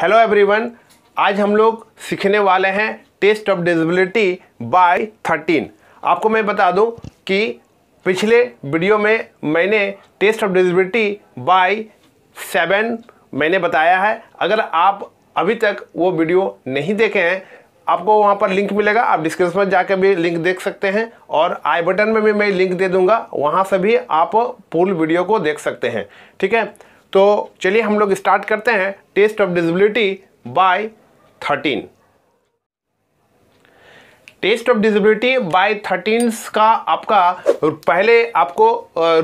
hello everyone आज हम लोग सीखने वाले हैं टेस्ट ऑफ डिजिबिलिटी बाय 13 आपको मैं बता दूं कि पिछले वीडियो में मैंने टेस्ट ऑफ डिजिबिलिटी बाय 7 मैंने बताया है अगर आप अभी तक वो वीडियो नहीं देखे हैं आपको वहाँ पर लिंक मिलेगा आप डिस्क्रिप्शन में जाकर भी लिंक देख सकते हैं और आई बटन में भी मैं लिंक दे दूंगा वहाँ से भी आप पूर्ण वीडियो को देख सकते हैं ठीक है तो चलिए हम लोग स्टार्ट करते हैं test of divisibility by thirteen test of divisibility by thirteens का आपका पहले आपको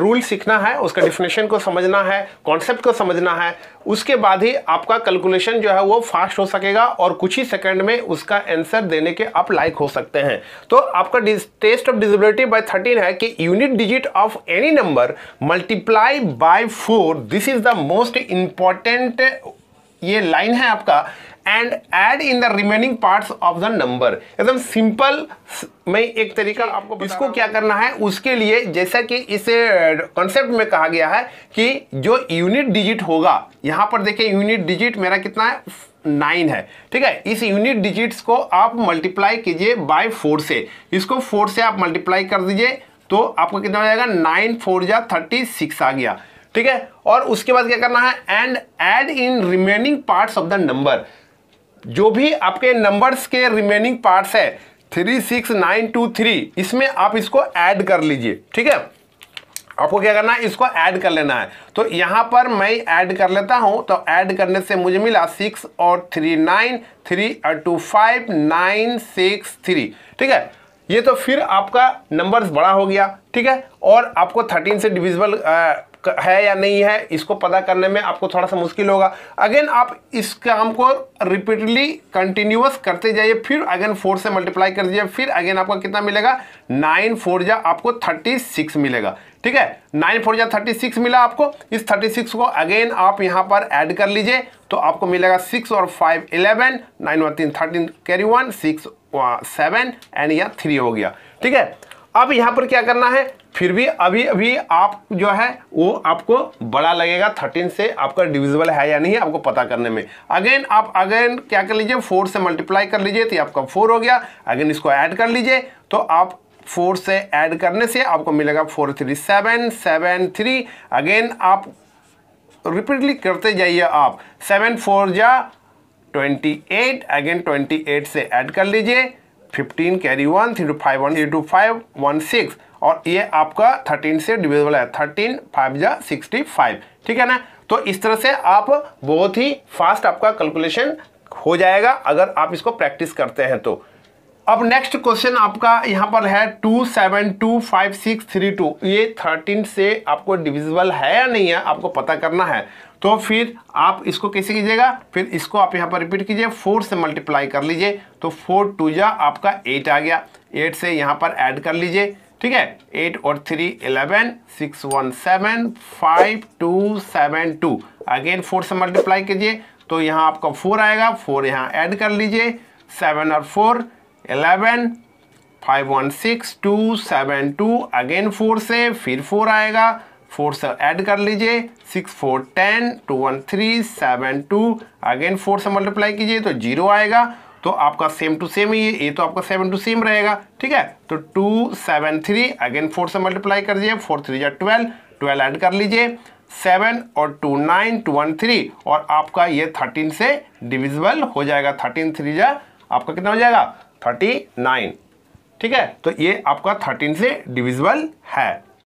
रूल सीखना है उसका डिफिनेशन को समझना है कॉन्सेप्ट को समझना है उसके बाद ही आपका कैलकुलेशन जो है वो फास्ट हो सकेगा और कुछ ही सेकंड में उसका आंसर देने के आप लायक हो सकते हैं तो आपका test of divisibility by thirteen है कि unit digit of any number multiply by four this is the most important ये लाइन है आपका and add in the remaining part of the number एकदम सिंपल मैं एक तरीका आपको इसको क्या करना है उसके लिए जैसा कि इस कॉन्सेप्ट में कहा गया है कि जो यूनिट डिजिट होगा यहां पर देखिए यूनिट डिजिट मेरा कितना है नाइन है ठीक है इस यूनिट डिजिट्स को आप मल्टीप्लाई कीजिए बाय फोर से इसको फोर से आप मल्टीप्लाई कर दीजिए तो आपको कितना हो जाएगा नाइन फोर या थर्टी सिक्स आ गया ठीक है और उसके बाद क्या करना है and add in remaining parts of the number जो भी आपके नंबर्स के रिमेनिंग पार्ट्स है three six nine two three इसमें आप इसको ऐड कर लीजिए ठीक है आपको क्या करना है इसको ऐड कर लेना है तो यहाँ पर मैं ऐड कर लेता हूँ तो ऐड करने से मुझे मिला सिक्स और थ्री नाइन थ्री और two five nine six three ठीक है ये तो फिर आपका नंबर्स बड़ा हो गया ठीक है और आपको थर्टीन से डिविजिबल है या नहीं है इसको पता करने में आपको थोड़ा सा मुश्किल होगा अगेन आप इस काम को रिपीटली कंटिन्यूस करते जाइए फिर अगेन फोर से मल्टीप्लाई कर दीजिए फिर अगेन आपको कितना मिलेगा नाइन फोर जा आपको थर्टी सिक्स मिलेगा ठीक है नाइन फोर जा थर्टी सिक्स मिला आपको इस थर्टी सिक्स को अगेन आप यहाँ पर ऐड कर लीजिए तो आपको मिलेगा सिक्स और फाइव इलेवन नाइन वन तीन thirteen carry one six seven and या थ्री हो गया ठीक है अब यहाँ पर क्या करना है फिर भी अभी अभी आप जो है वो आपको बड़ा लगेगा थर्टीन से आपका डिविजिबल है या नहीं आपको पता करने में अगेन आप अगेन क्या कर लीजिए फोर से मल्टीप्लाई कर लीजिए तो आपका फोर हो गया अगेन इसको ऐड कर लीजिए तो आप फोर से ऐड करने से आपको मिलेगा four three seven seven three again आप रिपीटली करते जाइए आप सेवन फोर जा twenty eight again twenty eight से ऐड कर लीजिए fifteen carry one three two five one three two five one six और ये आपका थर्टीन से डिविजिबल है थर्टीन फाइव या सिक्सटी फाइव ठीक है ना तो इस तरह से आप बहुत ही फास्ट आपका कैलकुलेशन हो जाएगा अगर आप इसको प्रैक्टिस करते हैं तो अब नेक्स्ट क्वेश्चन आपका यहाँ पर है two seven two five six three two ये थर्टीन से आपको डिविजिबल है या नहीं है आपको पता करना है तो फिर आप इसको कैसे कीजिएगा फिर इसको आप यहाँ पर रिपीट कीजिए फोर से मल्टीप्लाई कर लीजिए तो फोर टू जा आपका एट आ गया एट से यहाँ पर ऐड कर लीजिए ठीक है एट और three eleven six one seven five two seven two again four से मल्टीप्लाई कीजिए तो यहाँ आपका फोर आएगा फोर यहाँ ऐड कर लीजिए सेवन और four eleven five one six two seven two again four से फिर फोर आएगा फोर से ऐड कर लीजिए six four ten two one three seven two again four से मल्टीप्लाई कीजिए तो जीरो आएगा तो आपका सेम टू सेम ही है ये तो आपका सेवन टू सेम रहेगा ठीक है तो two seven three again four से मल्टीप्लाई कर दीजिए फोर थ्री या ट्वेल्व ट्वेल्व ऐड कर लीजिए सेवन और two nine two one three और आपका ये थर्टीन से डिविजिबल हो जाएगा थर्टीन थ्री या आपका कितना हो जाएगा थर्टी नाइन ठीक है तो ये आपका थर्टीन से डिविजिबल है